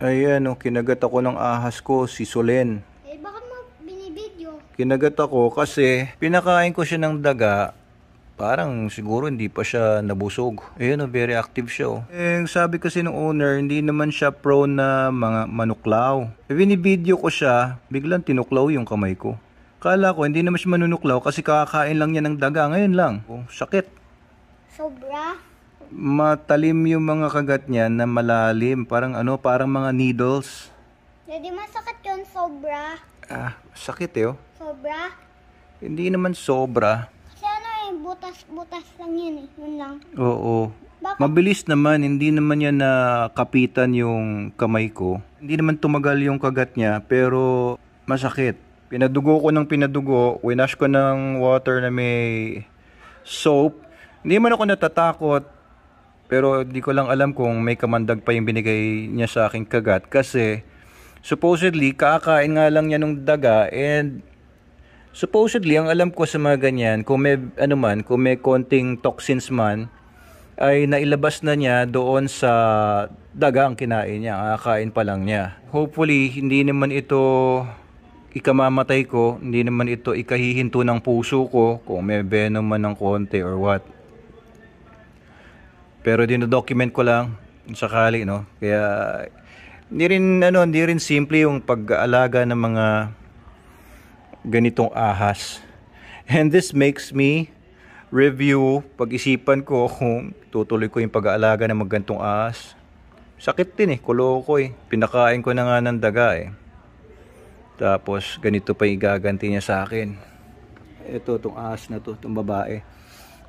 Ayan, oh, kinagat ako ng ahas ko, si Solen. Eh, bakit mo binibidyo? Kinagat ako kasi pinakain ko siya ng daga. Parang siguro hindi pa siya nabusog. Ayan, oh, very active siya. Oh. Eh, sabi kasi ng owner, hindi naman siya prone na mga manuklaw. Eh, binibidyo ko siya, biglang tinuklaw yung kamay ko. Kala ko, hindi naman siya manunuklaw kasi kakain lang niya ng daga. Ngayon lang. Oh, sakit. Sobra? matalim yung mga kagat niya na malalim. Parang ano, parang mga needles. Hindi masakit yun, sobra. Ah, sakit eh, oh. Sobra? Hindi naman sobra. Kasi ano eh, butas-butas lang yun eh, yun lang. Oo. Bakit? Mabilis naman, hindi naman niya nakapitan yung kamay ko. Hindi naman tumagal yung kagat niya, pero masakit. Pinadugo ko ng pinadugo, winash ko ng water na may soap. Hindi man ako natatakot pero di ko lang alam kung may kamandag pa yung binigay niya sa akin kagat kasi supposedly kakain nga lang niya nung daga and supposedly ang alam ko sa mga ganyan kung may ano man, kung may konting toxins man ay nailabas na niya doon sa daga ang kinain niya, kakain pa lang niya. Hopefully hindi naman ito ikamamatay ko, hindi naman ito ikahihinto ng puso ko kung may venom man ng konti or what. Pero dinodocument ko lang sakali, no? Kaya hindi rin ano, hindi rin simple yung pag-aalaga ng mga ganitong ahas. And this makes me review, pag-isipan ko kung tutuloy ko yung pag-aalaga ng magantong ahas. Sakit din eh, kuloko eh. Pinakain ko na nga ng daga eh. Tapos ganito pa igaganti niya sa akin. Ito, itong ahas na to, itong babae.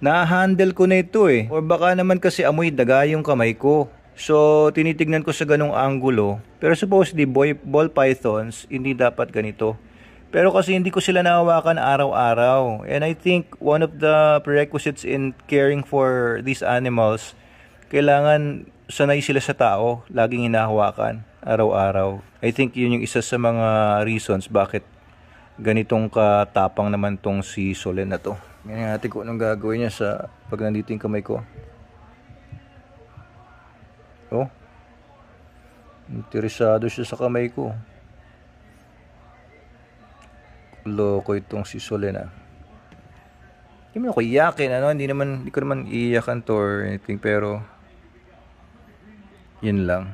Na-handle ko na ito eh. Or baka naman kasi amoy daga yung kamay ko. So, tinitignan ko sa ganong angulo. Pero supposedly, boy, ball pythons, hindi dapat ganito. Pero kasi hindi ko sila nahawakan araw-araw. And I think one of the prerequisites in caring for these animals, kailangan sanay sila sa tao, laging hinahawakan araw-araw. I think yun yung isa sa mga reasons bakit ganitong katapang naman tong si Solen na to. Ganyan natin kung anong gagawin niya sa pag nandito yung kamay ko. Oh. Interesado siya sa kamay ko. Loko itong si Solena. Hindi mo ako iyakin, ano? Hindi naman, hindi ko naman iiyakan to or anything, pero yun lang.